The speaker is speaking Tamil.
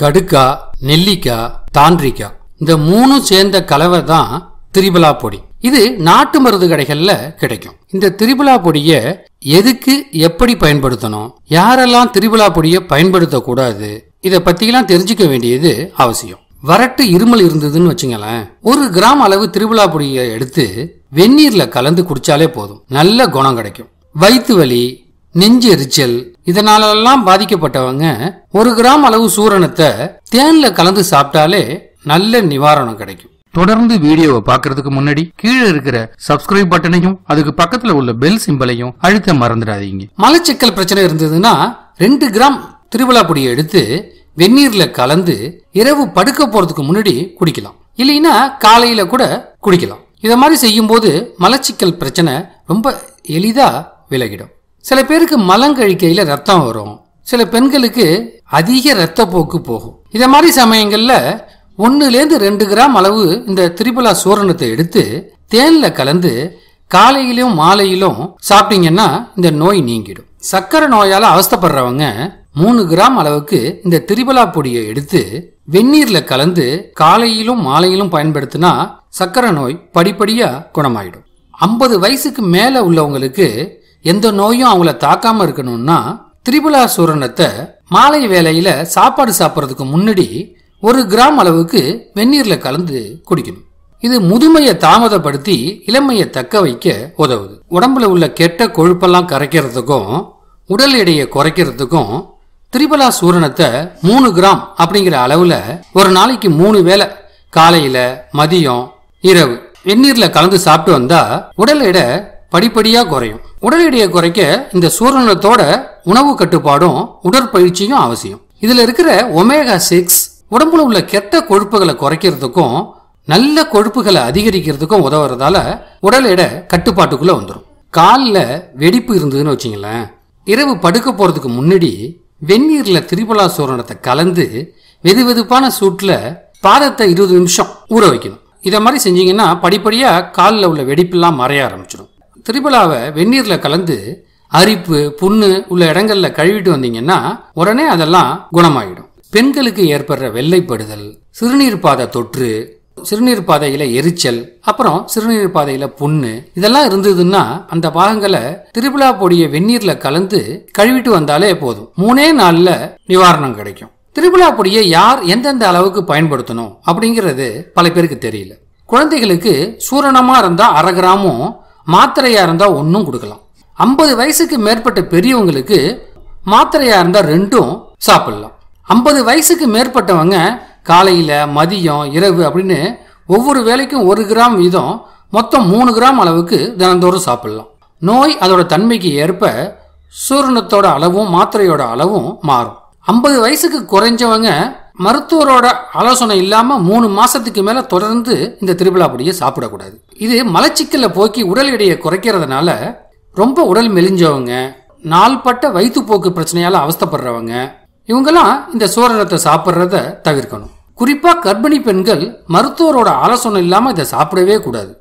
கடுக்கா நெல்லிக்காய் தாண்டிக்காய் இந்த மூணும் சேர்ந்த கலவை தான் திரிபலா பொடி இது நாட்டு மருந்து கடைகள்ல கிடைக்கும் இந்த திரிபலா பொடியை எதுக்கு எப்படி பயன்படுத்தணும் யாரெல்லாம் திரிபலா பொடியை பயன்படுத்த கூடாது இதை பத்திலாம் தெரிஞ்சுக்க வேண்டியது அவசியம் வரட்டு இருமல் இருந்ததுன்னு வச்சுங்களேன் ஒரு கிராம் அளவு திருவிழா பொடியை எடுத்து வெந்நீர்ல கலந்து குடிச்சாலே போதும் நல்ல குணம் கிடைக்கும் வயிற்று வலி நெஞ்சு எரிச்சல் இதனாலெல்லாம் பாதிக்கப்பட்டவங்க ஒரு கிராம் அளவு சூரணத்தை தேன்ல கலந்து சாப்பிட்டாலே நல்ல நிவாரணம் கிடைக்கும் தொடர்ந்து வீடியோவை பார்க்கறதுக்கு முன்னாடி கீழே இருக்கிற சப்ஸ்கிரைப் பட்டனையும் அதுக்கு பக்கத்துல உள்ள பெல் சிம்பலையும் அழுத்த மறந்துடாதீங்க மலச்சிக்கல் பிரச்சனை இருந்ததுன்னா ரெண்டு கிராம் திருவிழா பொடியை எடுத்து வெந்நீர்ல கலந்து இரவு படுக்க போறதுக்கு முன்னாடி குடிக்கலாம் இல்லைன்னா காலையில கூட குடிக்கலாம் இதை மாதிரி செய்யும்போது மலச்சிக்கல் பிரச்சனை ரொம்ப எளிதா விலகிடும் சில பேருக்கு மலங்கழிக்கையில ரத்தம் வரும் சில பெண்களுக்கு அதிக ரத்த போக்கு போகும் இதை மாதிரி சமயங்கள்ல இருந்து ரெண்டு கிராம் அளவு இந்த திரிபுலா சூரணத்தை எடுத்து தேன்ல கலந்து காலையிலும் மாலையிலும் சாப்பிட்டீங்கன்னா இந்த நோய் நீங்கிடும் சக்கரை நோயால அவஸ்தப்படுறவங்க மூணு கிராம் அளவுக்கு இந்த திரிபலா பொடியை எடுத்து வெந்நீர்ல கலந்து காலையிலும் மாலையிலும் பயன்படுத்தினா சர்க்கரை நோய் படிப்படியா குணமாயிடும் ஐம்பது வயசுக்கு மேல உள்ளவங்களுக்கு எந்த நோயும் அவங்கள தாக்காம இருக்கணும்னா திரிபுலாசூரணத்தை மாலை வேலையில சாப்பாடு சாப்பிட்றதுக்கு முன்னாடி ஒரு கிராம் அளவுக்கு வெந்நீர்ல கலந்து குடிக்கணும் இது முதுமையை தாமதப்படுத்தி இளமையை தக்க வைக்க உதவுது உடம்புல உள்ள கெட்ட கொழுப்பெல்லாம் கரைக்கிறதுக்கும் உடல் எடையை குறைக்கிறதுக்கும் திரிபலா சூரணத்தை மூணு கிராம் அப்படிங்கிற அளவுல ஒரு நாளைக்கு மூணு வேலை காலையில மதியம் இரவு வெந்நீர்ல கலந்து சாப்பிட்டு வந்தா உடல் எடை படிப்படியா குறையும் உடல் எடையை குறைக்க இந்த சூரணத்தோட உணவு கட்டுப்பாடும் உடற்பயிற்சியும் அவசியம் இதுல இருக்கிற ஒமேகா சிக்ஸ் உடம்புல உள்ள கெட்ட கொழுப்புகளை குறைக்கிறதுக்கும் நல்ல கொழுப்புகளை அதிகரிக்கிறதுக்கும் உதவுறதால உடல் எடை கட்டுப்பாட்டுக்குள்ள வந்துடும் காலில் வெடிப்பு இருந்ததுன்னு வச்சுங்களேன் இரவு படுக்க போறதுக்கு முன்னாடி வெந்நீர்ல திரிபலா சூரணத்தை கலந்து வெது வெதுப்பான சூட்ல பாதத்தை இருபது நிமிஷம் ஊற வைக்கணும் இதை மாதிரி செஞ்சீங்கன்னா படிப்படியா காலில் உள்ள வெடிப்பெல்லாம் மறைய ஆரம்பிச்சிடும் திரிபலாவை வெந்நீரில் கலந்து அரிப்பு புண்ணு உள்ள இடங்கள்ல கழுவிட்டு வந்தீங்கன்னா உடனே அதெல்லாம் குணமாயிடும் பெண்களுக்கு ஏற்படுற வெள்ளைப்படுதல் சிறுநீர் பாதை தொற்று சிறுநீர் பாதையில எரிச்சல் அப்புறம் சிறுநீர் பாதையில புண்ணு இதெல்லாம் இருந்ததுன்னா அந்த பாகங்களை திரிபுலா பொடியை வெந்நீர்ல கலந்து கழுவிட்டு வந்தாலே போதும் மூணே நாள்ல நிவாரணம் கிடைக்கும் திரிபுலா பொடியை யார் எந்தெந்த அளவுக்கு பயன்படுத்தணும் அப்படிங்கிறது பல பேருக்கு தெரியல குழந்தைகளுக்கு சூரணமா இருந்தா அரை கிராமும் மாத்திரையாக இருந்தால் ஒன்றும் கொடுக்கலாம் ஐம்பது வயசுக்கு மேற்பட்ட பெரியவங்களுக்கு மாத்திரையாக இருந்தால் ரெண்டும் சாப்பிடலாம் ஐம்பது வயசுக்கு மேற்பட்டவங்க காலையில் மதியம் இரவு அப்படின்னு ஒவ்வொரு வேலைக்கும் ஒரு கிராம் வீதம் மொத்தம் மூணு கிராம் அளவுக்கு தினந்தோறும் சாப்பிடலாம் நோய் அதோட தன்மைக்கு ஏற்ப சூரணத்தோட அளவும் மாத்திரையோட அளவும் மாறும் ஐம்பது வயசுக்கு குறைஞ்சவங்க மருத்துவரோட ஆலோசனை இல்லாமல் மூணு மாதத்துக்கு மேலே தொடர்ந்து இந்த திருவிழா திருவிழாப்பொடியை சாப்பிடக்கூடாது இது மலச்சிக்கலை போக்கி உடல் எடையை குறைக்கிறதுனால ரொம்ப உடல் மெலிஞ்சவங்க நாள்பட்ட வயிற்றுப்போக்கு பிரச்சனையால் அவஸ்தப்படுறவங்க இவங்கெல்லாம் இந்த சோரரத்தை சாப்பிட்றத தவிர்க்கணும் குறிப்பாக கர்ப்பிணி பெண்கள் மருத்துவரோட ஆலோசனை இல்லாமல் இதை சாப்பிடவே கூடாது